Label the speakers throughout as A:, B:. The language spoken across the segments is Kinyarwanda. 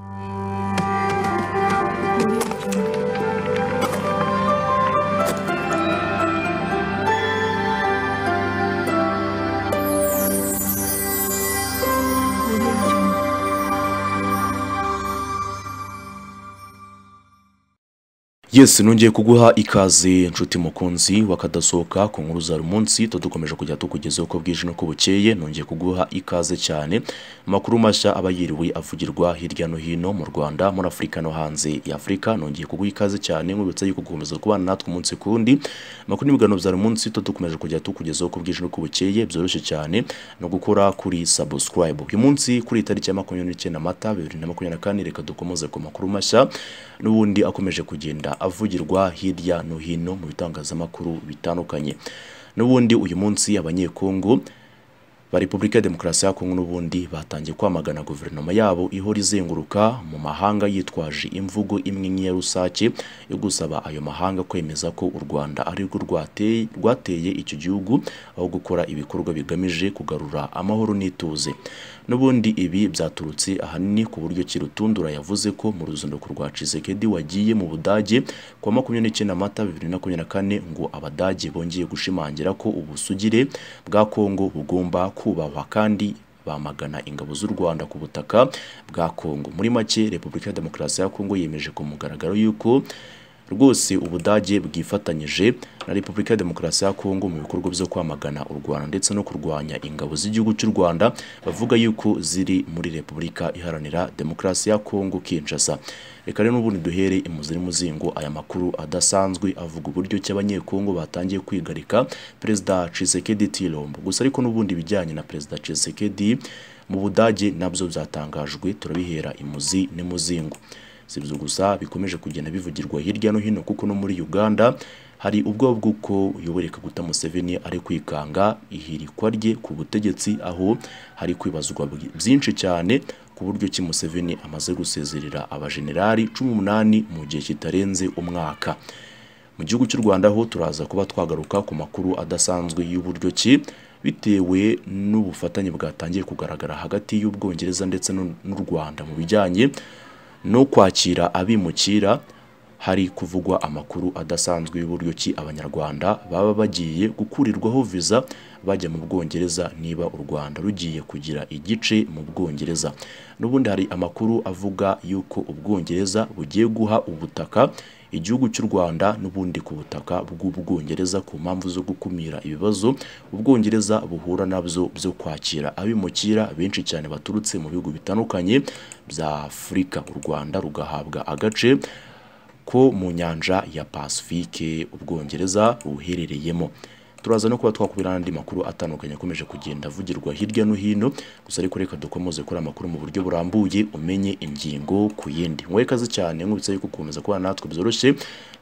A: you yesi nongeye kuguha ikaze inshuti mukunzi wakadasohoka ku nkuru za rumunsi tudukomeje kujya tukugezaho uko bwije n'uko bukeye nongeye kuguha ikaze cyane amakuru mashya aba yiriwe avugirwa hirya no hino mu rwanda muri afurika no hanze ya afurika nongeye kuguha ikaze cyane nk'ubitsa yuko gukomeza kubana natwe umunsi kundi amakuru n'ibiganiro bya rumunsi tudukomeje kujya tukugezaho uko bwije n'uko bukeye byoroshye cyane no gukora kuri subscribe uyu munsi kuri tariki ya makumyabiri n'icyenda mata bibiri na makumyabiri na kane reka dukomeze ku makuru mashya n'ubundi akomeje kugenda avugirwa hirya no hino mu bitangazamakuru bitandukanye n'ubundi uyu munsi abanyekongo ba repubulika ya demokarasi ya kongo n'ubundi batangiye kwamagana guverinoma yabo ihora izenguruka mu mahanga yitwaje imvugo imwe nk'iya rusake yo gusaba ayo mahanga kwemeza ko u rwanda arirwo rwateye icyo gihugu aho gukora ibikorwa bigamije kugarura amahoro n'ituze n'ubundi ibi byaturutse ahanini ku buryo Kirutundura yavuze ko mu ruzinduko rwa Tshisekedi wagiye mu Budage kwa 29 Mata bibiri na kane ngo abadage bongeye gushimangira ko ubusugire bwa Kongo bugomba kubahwa kandi bamagana ingabo z'u Rwanda ku butaka bwa Kongo muri make Repubulika ya Demokarasi ya Kongo yemeje ku mugaragaro yuko rwose ubudage bwifatanyije na repubulika ya demokarasi ya kongo mu bikorwa byo kwamagana u rwanda ndetse no kurwanya ingabo z'igihugu cy'u rwanda bavuga yuko ziri muri repubulika iharanira demokarasi ya kongo kinshasa reka rero n'ubundi duhere imuzi n'umuzingo aya makuru adasanzwe avuga uburyo ki batangiye kwigarika perezida cisekedi tilombo gusa ariko n'ubundi bijyanye na perezida cisekedi mu budage nabyo byatangajwe turabihera imuzi n'imuzingo si ibyo gusa bikomeje kugenda bivugirwa hirya no hino kuko no muri uganda hari ubwoba bw'uko uyobora ikaguta museveni ari kwikanga ihirikwa rye ku butegetsi aho hari kwibazwa byinshi cyane ku buryo ki museveni amaze gusezerera abajenerali cumi umunani mu gihe kitarenze umwaka mu gihugu cy'u rwanda ho turaza kuba twagaruka ku makuru adasanzwe y'uburyo ki bitewe n'ubufatanye bwatangiye kugaragara hagati y'ubwongereza ndetse n'u rwanda mu bijyanye no kwakira abimukira hari kuvugwa amakuru adasanzwe y'uburyo ki abanyarwanda baba bagiye gukurirwaho viza bajya mu bwongereza niba u rwanda rugiye kugira igice mu bwongereza n'ubundi hari amakuru avuga y'uko ubwongereza bugiye guha ubutaka igihugu cy'u Rwanda n'ubundi ku butaka bw'Ubwongereza ku mpamvu zo gukumira ibibazo Ubwongereza buhura nabyo byo kwakira abimukira benshi cyane baturutse mu bihugu bitandukanye bya Afurika u Rwanda rugahabwa agace ko mu nyanja ya Pacifique Ubwongereza buherereyemo turaza no kuba twakubira n'andi makuru atandukanye akomeje kugenda avugirwa hirya no hino gusa ariko reka dukomeze kuri amakuru mu buryo burambuye umenye ingingo ku yindi mwe kazi cyane nkubitse yuko ukomeza kuba natwe byoroshye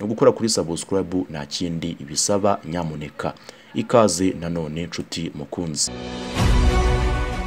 A: no gukora kuri subscribe nta kindi ibisaba nyamuneka ikaze nanone nshuti mukunzi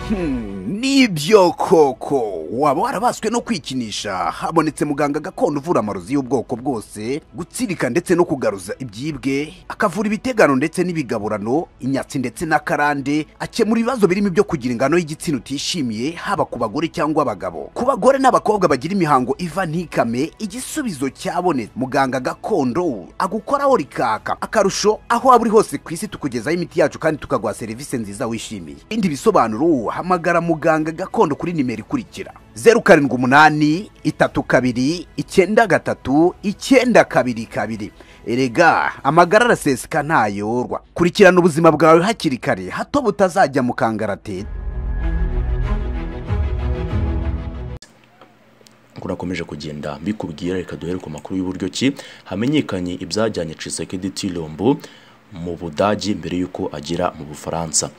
A: Hmm, nibyo koko waba warabaswe no kwikinisha habonetse muganga gakondo uvura amarozi y'ubwoko bwose gutsirika ndetse no kugaruza ibyibwe akavura ibitegano ndetse n'ibigaburano inyatsi ndetse n'akarande akemura ibibazo birimo ibyo kugira ingano y'igitsina utishimiye haba ku bagore cyangwa abagabo ku bagore n'abakobwa bagira imihango iva ntikame igisubizo cyabonetse muganga gakondo agukoraho rikaka akarusho aho waba uri hose ku isi tukugezaho imiti yacu kandi tukaguha serivisi nziza wishimiye ibindi bisobanuro wahamagara muganga gakondo kuri nimero ikurikira zeru karindwi umunani itatu kabiri icyenda gatatu icyenda kabiri kabiri erega amagara araseseka ntayorwa kurikirana ubuzima bwawe hakiri kare hato butazajya mu kangaratete urakomeje kugenda mbikubwira reka duhere ku makuru y'uburyo ki hamenyekanye ibyajyanye Tshisekedi Tilombo mu Budage mbere y'uko agira mu Bufaransa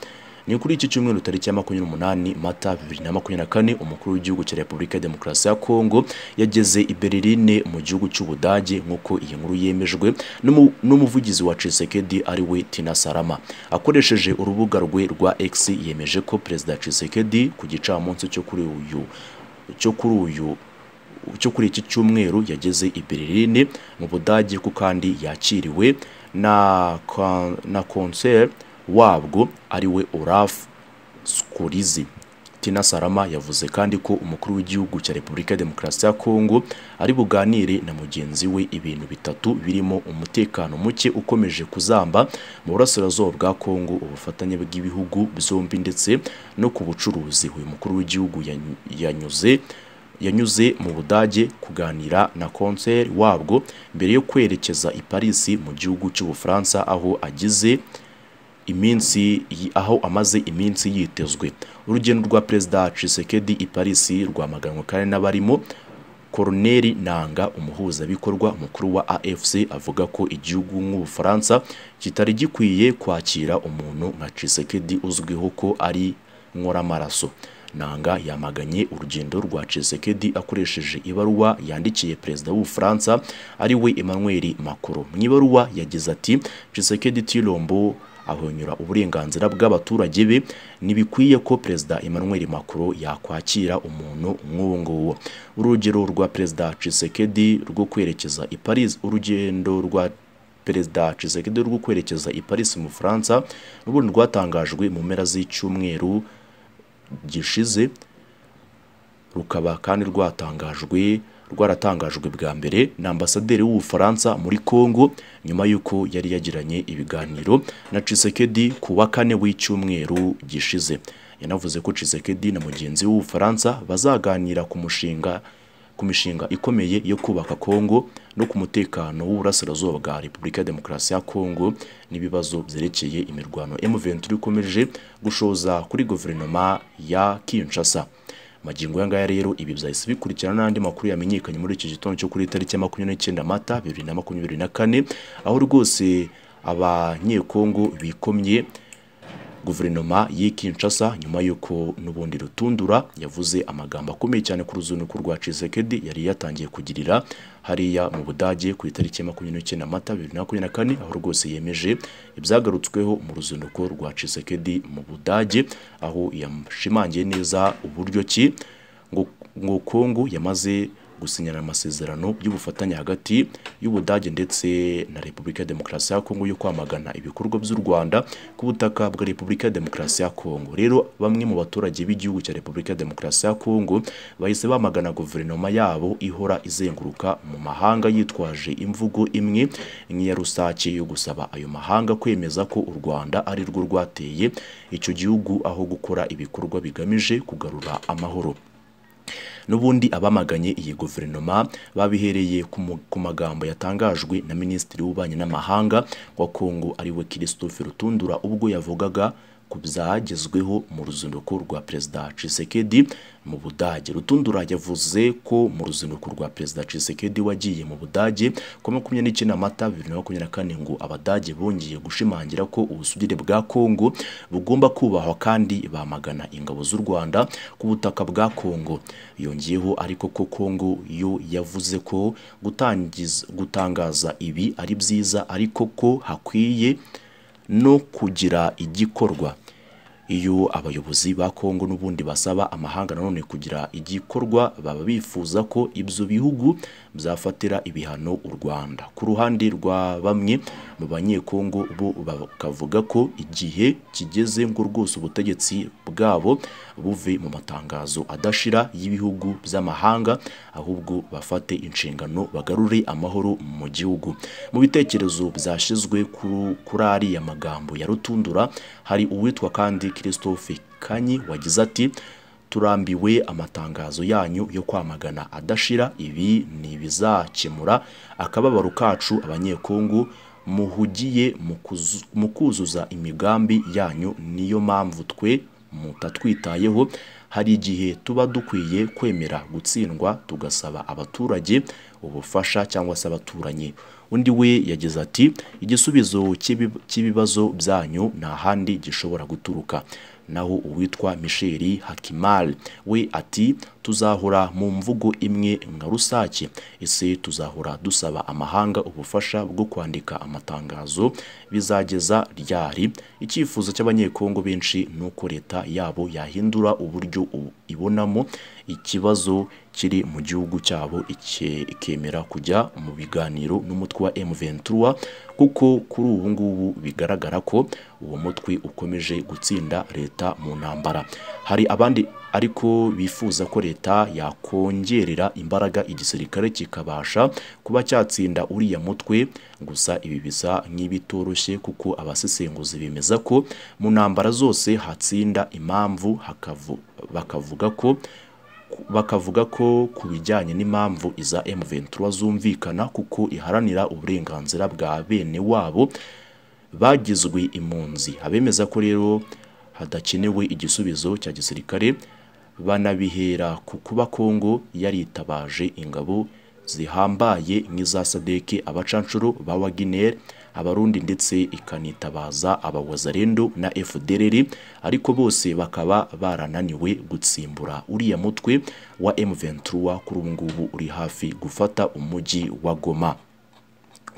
A: ni kuri iki cyumweru tariki ya makumyabiri n'umunani mata bibiri na makumyabiri na kane umukuru w'igihugu cya repubulika ya demokarasi ya kongo yageze i berlin mu gihugu cy'ubudage nk'uko iyi nkuru yemejwe n'umuvugizi wa cisekedi ari we tina sarama akoresheje urubuga rwe rwa x yemeje ko perezida cisekedi ku gicamunsi cyo kuri uyu cyo kuri uyu cyo kuri iki cyumweru yageze i Berlin mu Budage ko kandi yakiriwe na na wabwo ari we Olaf Skolizi Tina Sarama yavuze kandi ko umukuru w'igihugu cya Repubulika ya Demokarasi ya Kongo ari buganire na mugenzi we ibintu bitatu birimo umutekano muke ukomeje kuzamba mu burasirazuba bwa Kongo ubufatanye bw'ibihugu byombi ndetse no ku bucuruzi uyu mukuru w'igihugu yanyuze yanyuze mu budage kuganira na konseri wabwo mbere yo kwerekeza i Paris mu gihugu cy'Ubufaransa aho agize iminsi aho amaze iminsi yitezwe urugendo rwa perezida Tshisekedi i Paris rwamaganwe kandi n'abarimo koroneri nanga umuhuzabikorwa mukuru wa afc avuga ko igihugu nk'ubufaransa kitari gikwiye kwakira umuntu nka Tshisekedi uzwiho ko ari nkoramaraso nanga yamaganye urugendo rwa Tshisekedi akoresheje ibaruwa yandikiye perezida w'ubufaransa ari we emmanuel macron mu ibaruwa yagize ati Tshisekedi tilombo ahonyura uburenganzira bw'abaturage be ntibikwiye ko perezida Emmanuel Macron yakwakira umuntu nk'uwo nguwo urugero rwa perezida Tshisekedi rwo kwerekeza i Paris urugendo rwa perezida Tshisekedi rwo kwerekeza i Paris mu Faransa n'ubundi rwatangajwe mu mpera z'icyumweru gishize rukaba kandi rwatangajwe rwaratangajwe bwa mbere na ambasaderi w'ubufaransa muri congo nyuma y'uko yari yagiranye ibiganiro na cisekedi ku wa kane w'icyumweru gishize yanavuze ko cisekedi na mugenzi w'ubufaransa bazaganira ku mushinga ku mishinga ikomeye yo kubaka Kongo no ku mutekano w'uburasirazuba bwa Repubulika ya Demokarasi ya Kongo n'ibibazo byerekeye imirwano M23 ikomeje gushoza kuri guverinoma ya Kinshasa magingo aya ngaya rero ibi byahise bikurikirana n'andi makuru yamenyekanye muri iki gitondo cyo kuri tariki ya makumyabiri n'icyenda mata bibiri na makumyabiri na kane aho rwose abanyekongo bikomye guverinoma y'i Kinshasa nyuma y'uko n'ubundi rutundura yavuze amagambo akomeye cyane ku ruzinduko rwa Tshisekedi yari yatangiye kugirira hariya mu Budage ku itariki ya makumyabiri n'icyenda Mata bibiri na makumyabiri na kane aho rwose yemeje ibyagarutsweho mu ruzinduko rwa Tshisekedi mu Budage aho yashimangiye neza uburyo ki ngo Kongo yamaze gusinyana amasezerano y'ubufatanye hagati y'Ubudage ndetse na Repubulika ya Demokarasi ya Kongo yo kwamagana ibikorwa by'u Rwanda ku butaka bwa Repubulika ya Demokarasi ya Kongo rero bamwe mu baturage b'igihugu cya Repubulika ya Demokarasi ya Kongo bahise bamagana guverinoma yabo ihora izenguruka mu mahanga yitwaje imvugo imwe nk'iya rusake yo gusaba ayo mahanga kwemeza ko u Rwanda ari rwo rwateye icyo gihugu aho gukora ibikorwa bigamije kugarura amahoro n'ubundi abamaganye iyi guverinoma babihereye ku magambo yatangajwe na minisitiri w'ububanyi n'amahanga wa kongo ariwe christophe rutundura ubwo yavugaga ku byagezweho mu ruzinduko rwa perezida cisekedi mu budage rutundura yavuze ko mu ruzinduko rwa perezida cisekedi wagiye mu budage ku makumyabiri n'icyenda mata bibiri na makumyabiri na kane ngo abadage bongeye gushimangira ko ubusugire bwa kongo bugomba kubahwa kandi bamagana ingabo z'u rwanda ku butaka bwa kongo yongeyeho ariko ko kongo yo yavuze ko gutangaza ibi ari byiza ariko ko hakwiye no kugira igikorwa iyo abayobozi ba Kongo n'ubundi basaba amahanga nanone kugira igikorwa baba bifuza ko ibyo bihugu zafatira ibihano u rwanda ku ruhande rwa bamwe mu banyekongo bo bakavuga ko igihe kigeze ngo rwose ubutegetsi bwabo buve mu matangazo adashira y'ibihugu by'amahanga ahubwo bafate inshingano bagarure amahoro mu gihugu mu bitekerezo byashyizwe kuri ariya magambo ya rutundura hari uwitwa kandi christophe kanyi wagize ati turambiwe amatangazo yanyu yo kwamagana adashira ibi ni ibizakemura akababaro kacu abanyekongo muhugiye mu kuzuza imigambi yanyu niyo mpamvu twe mutatwitayeho hari igihe tuba dukwiye kwemera gutsindwa tugasaba abaturage ubufasha cyangwa se abaturanyi undi we yagize ati igisubizo cy'ibibazo byanyu nta handi gishobora guturuka naho uwitwa Michel hakimal we ati tuzahora mu mvugo imwe nka rusake ese tuzahora dusaba amahanga ubufasha bwo kwandika amatangazo bizageza ryari icyifuzo cy'abanyekongo benshi ni uko leta yabo yahindura uburyo ibonamo ikibazo kiri mu gihugu cyabo ikemera kujya mu biganiro n'umutwe wa m kuko kuri ubu ngubu bigaragara ko uwo mutwe ukomeje gutsinda leta mu ntambara hari abandi ariko bifuza ko leta yakongerera imbaraga igisirikare kikabasha kuba cyatsinda uriya mutwe gusa ibi bisa nk'ibitoroshye kuko abasesenguzi bemeza ko mu ntambara zose hatsinda impamvu bakavuga ko bakavuga ko ku bijyanye n'impamvu iza M23 zumvikana kuko iharanira uburenganzira bwa bene wabo bagizwe impunzi abemeza ko rero hadakenewe igisubizo cya gisirikare banabihera ku kuba Kongo yaritabaje ingabo zihambaye nk'iza sadeke abacanshuro ba waginere abarundi ndetse ikanitabaza abawazarendo na fdrr ariko bose bakaba barananiwe gutsimbura uriya mutwe wa m23 kuri ubu ngubu uri hafi gufata umujyi wa goma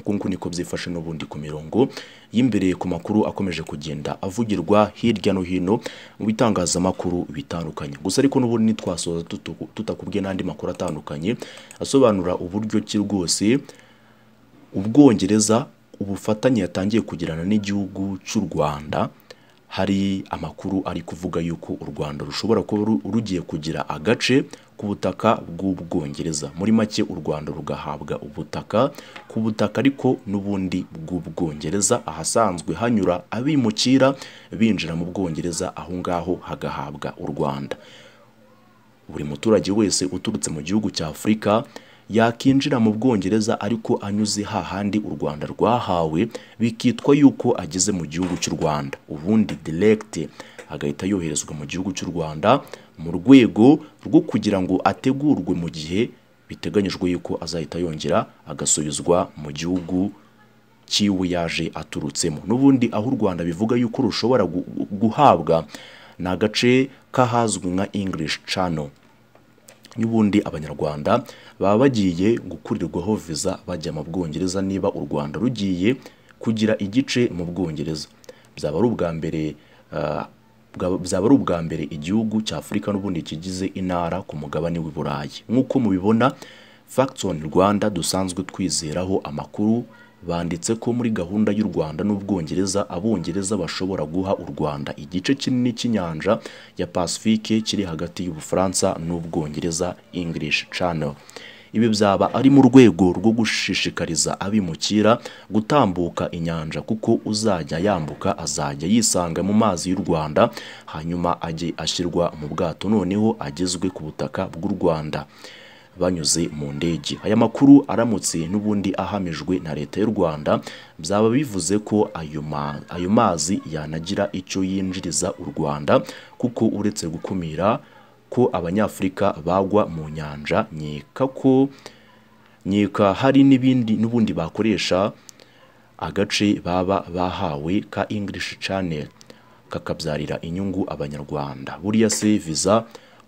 A: nguku niko byifashe n'ubundi ku mirongo y'imbere ku makuru akomeje kugenda avugirwa hirya no hino mu bitangazamakuru bitandukanye gusa ariko n'ubundi ntitwasoza tutakubwiye n'andi makuru atandukanye asobanura uburyo ki rwose ubwongereza ubufatanye yatangiye kugirana n'igihugu cy'u rwanda hari amakuru ari kuvuga yuko u rwanda rushobora kuba rugiye kugira agace ku butaka bw'ubwongereza muri make u rwanda rugahabwa ubutaka ku butaka ariko n'ubundi bw'ubwongereza ahasanzwe hanyura abimukira binjira mu bwongereza aho ngaho hagahabwa u rwanda buri muturage wese uturutse mu gihugu cya afurika yakinjira mu bwongereza ariko anyuze hahandi u rwanda rwahawe bikitwa yuko ageze mu gihugu cy'u rwanda ubundi diregite agahita yoherezwa mu gihugu cy'u rwanda mu rwego rwo kugira ngo ategurwe mu gihe biteganyijwe yuko azahita yongera agasubizwa mu gihugu cy'iwe yaje aturutsemo n'ubundi aho u rwanda bivuga yuko rushobora guhabwa ni agace k'ahazwi nka english channel n'ubundi abanyarwanda baba bagiye gukurirwaho viza bajya mu bwongereza niba u rwanda rugiye kugira igice mu bwongereza byaba ari ubwa mbere ah, byaba ari ubwa mbere igihugu cya afurika n'ubundi kigize intara ku mugabane w'i burayi nk'uko mubibona fagitoni rwanda dusanzwe twizeraho amakuru banditse ko muri gahunda y'u Rwanda n'Ubwongereza abongereza bashobora guha u Rwanda igice kinini cy'inyanja ya Pacifique kiri hagati y'Ubufaransa n'Ubwongereza English Channel ibi byaba ari mu rwego rwo gushishikariza abimukira gutambuka inyanja kuko uzajya yambuka azajya yisanga mu mazi y'u Rwanda hanyuma ajye ashyirwa mu bwato noneho agezwe ku butaka bw'u Rwanda banyuze mu ndege aya makuru aramutse n'ubundi ahamijwe na leta y'u Rwanda byaba bivuze ko ayo mazi yanagira icyo yinjiriza u Rwanda kuko uretse gukumira ko abanyafurika bagwa mu nyanja nkeka ko nkeka hari n'ibindi n'ubundi bakoresha agace baba bahawe ka English Channel kakabyarira inyungu abanyarwanda buriya se viza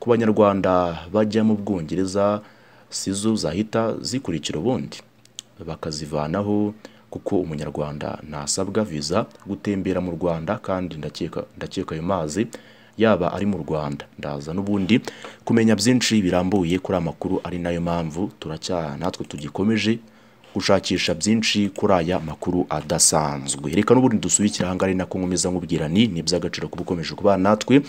A: ku banyarwanda bajya mu bwongereza si zo zahita zikurikira ubundi bakazivanaho kuko umunyarwanda ntasabwa viza gutembera mu rwanda kandi ndakeka ndakeka ayo mazi yaba ari mu rwanda ndaza n'ubundi kumenya byinshi birambuye kuri amakuru ari nayo mpamvu turacyaha natwe tugikomeje gushakisha byinshi kuri aya makuru adasanzwe reka n'ubundi dusubikira ari nako nkomeza nkubwira ni ni iby'agaciro kuba ukomeje kubana natwe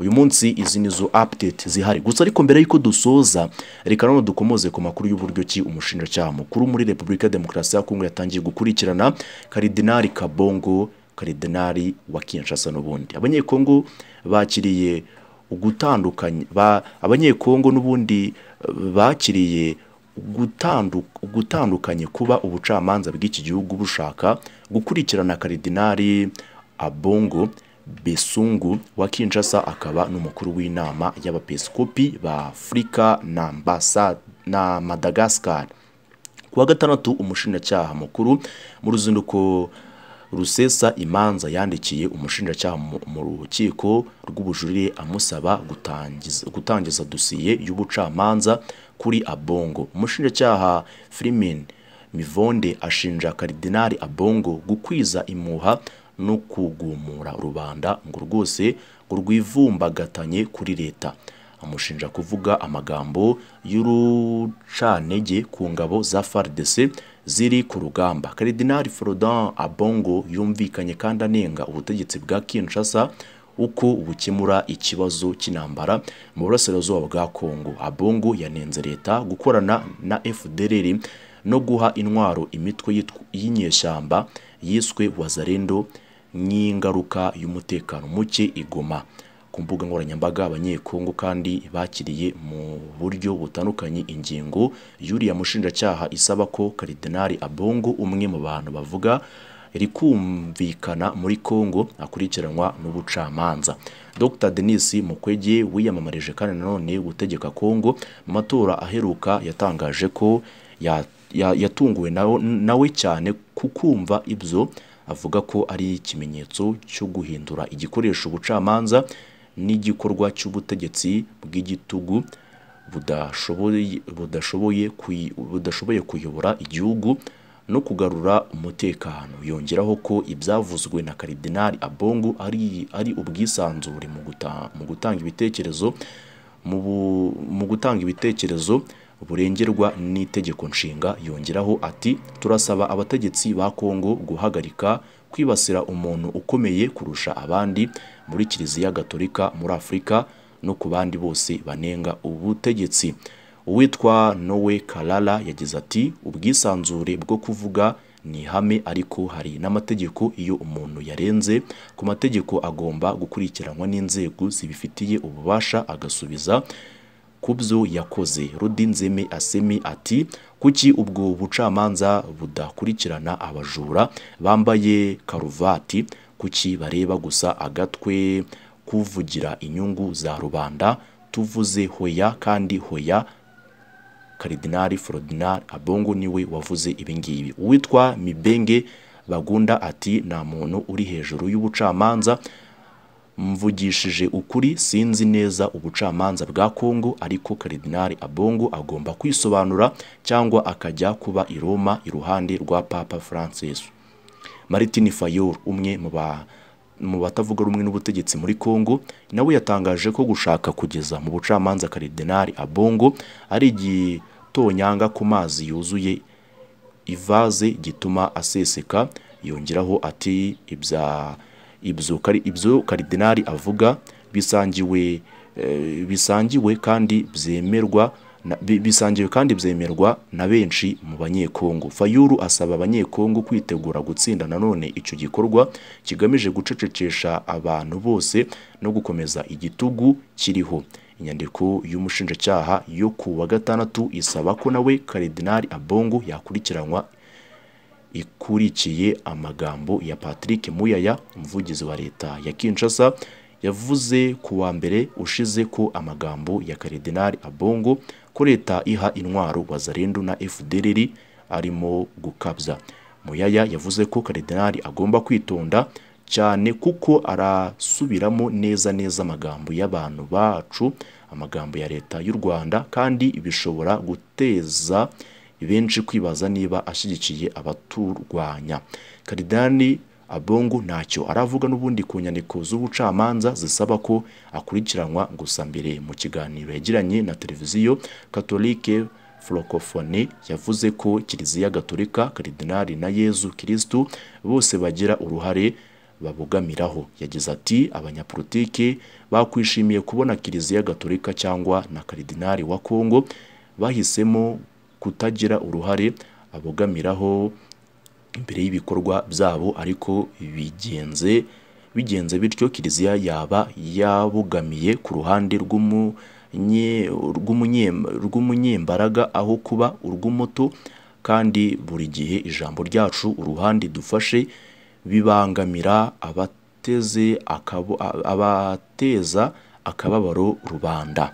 A: uyu munsi izi ni apudeti zihari gusa ariko mbere y'uko dusoza reka none dukomoze ku makuru y'uburyo ki umushinjacyaha mukuru muri repubulika ya demokarasi ya kongo yatangiye gukurikirana karidinari kabongo karidinari wa kinshasa n'ubundi abanyekongo bakiriye gutandukanya abanyekongo n'ubundi eh, bakiriye gutandukanye kuba ubucamanza bw'iki gihugu bushaka gukurikirana karidinari abongo besungu wa kinshasa akaba n'umukuru w'inama y’abapesikopi ba afurika na mbasa na madagascar kuwa gatandatu umushinjacyaha mukuru mu ruzinduko rusesa imanza yandikiye umushinjacyaha mu rukiko rw'ubujurire amusaba gutangiza dosiye y'ubucamanza kuri abongo umushinjacyaha firimin mivonde ashinja karidinari abongo gukwiza imuha no kugumura rubanda ngo rwose ngo rwivumbagatanye kuri leta amushinja kuvuga amagambo y'urucanege ku ngabo za FARDC ziri ku rugamba Cardinal Frodin Abongo yumvikanye kandi anenga ubutegetsi bwa Kinshasa uko bukemura ikibazo cy'intambara mu burasirazuba bwa Kongo Abongo yanenze leta gukorana na FDLR no guha intwaro imitwe y'inyeshyamba yiswe wazarendo n'ingaruka y'umutekano muke igoma ku mbuga nkoranyambaga abanyekongo kandi bakiriye mu buryo butandukanye ingingo y'uriya mushinjacyaha isaba ko karidinari abongo umwe mu bantu bavuga rikumvikana muri Kongo akurikiranwa n'ubucamanza Dr Denis Mukwege wiyamamarije kandi nanone gutegeka Kongo mu matora aheruka yatangaje ko yatunguwe nawe cyane kukumva ibyo avuga ko ari ikimenyetso cyo guhindura igikoresho ubucamanza n'igikorwa cy'ubutegetsi bw'igitugu budashoboye kuyobora igihugu no kugarura umutekano yongeraho ko ibyavuzwe na karidinali abongo ari ubwisanzure mu gutanga ibitekerezo mu gutanga ibitekerezo burengerwa n'itegeko nshinga yongeraho ati turasaba abategetsi ba kongo guhagarika kwibasira umuntu ukomeye kurusha abandi muri kiliziya gatolika muri afurika no ku bandi bose banenga ubutegetsi uwitwa nowe karara yagize ati ubwisanzure bwo kuvuga ni ihame ariko hari n'amategeko iyo umuntu yarenze ku mategeko agomba gukurikiranwa n'inzego zibifitiye ububasha agasubiza ku byo yakoze rudinzeme asemi ati kuki ubwo bucamanza budakurikirana abajura bambaye karuvati kuki bareba gusa agatwe kuvugira inyungu za rubanda tuvuze hoya kandi hoya karidinari forodinari abongo niwe wavuze ibingibi uwitwa mibenge bagunda ati nta muntu uri hejuru y'ubucamanza mvugishije ukuri sinzi neza ubucamanza bwa Kongo ariko Cardinal Abongo agomba kwisobanura cyangwa akajya kuba i Roma iruhande rwa Papa Francis Martin Fayulu umwe mu ba mu batavuga rumwe n'ubutegetsi muri Congo nawe yatangaje ko gushaka kugeza mu bucamanza Cardinal Abongo ari igitonyanga ku mazi yuzuye ivaze gituma aseseka yongeraho ati ibya ibyo karidinari avuga bisangiwe eh, bisangiwe kandi byemerwa bisangiwe kandi byemerwa na benshi mu banyekongo fayuru asaba abanyekongo kwitegura gutsinda nanone icyo gikorwa kigamije gucecekesha abantu bose no gukomeza igitugu kiriho inyandiko y'umushinjacyaha yo ku wa gatandatu isaba ko nawe karidinari abongo yakurikiranwa ikurikiye amagambo ya Patrick Muyaya umuvugizi wa leta ya Kinshasa yavuze ku wa mbere ushize ko amagambo ya Karidinali Abongo ko leta iha intwaro Wazalendo na FDLR arimo gukabya Muyaya yavuze ko Karidinali agomba kwitonda cyane kuko arasubiramo neza neza amagambo y'abantu bacu amagambo ya leta y'u Rwanda kandi bishobora guteza benshi kwibaza niba ashyigikiye abaturwanya karidani abongo ntacyo aravuga n'ubundi ku nyandiko z'ubucamanza zisaba ko akurikiranwa gusa mbere mu kiganiro yagiranye na televiziyo katolike Flocofone yavuze ko kiliziya gatolika karidinali na yezu kirisitu bose bagira uruhare babogamiraho yagize ati abanyapolitiki bakwishimiye kubona kiliziya gatolika cyangwa na karidinali wa kongo bahisemo kutagira uruhare abogamiraho imbere y'ibikorwa byabo ariko bigenze bigenze bityo kiliziya yaba yabogamiye ku ruhande rw'umunyembaraga aho kuba urw'umuto kandi buri gihe ijambo ryacu uruhande dufashe bibangamira abateze abateza akababaro rubanda.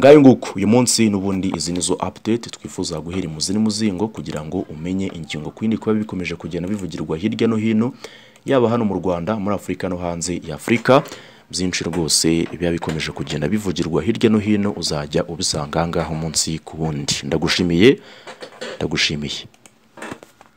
A: ngayo nguko uyu munsi n'ubundi izi nizo update twifuza guhera imuzi muzingo kugira ngo umenye ingingo kwindi kuba bikomeje kugenda bivugirwa hirya no hino yaba hano mu Rwanda muri Afurika no hanze ya Afurika byinshi rwose biba bikomeje kugenda bivugirwa hirya no hino uzajya ubisanga ahangaha umunsi ku wundi ndagushimiye ndagushimiye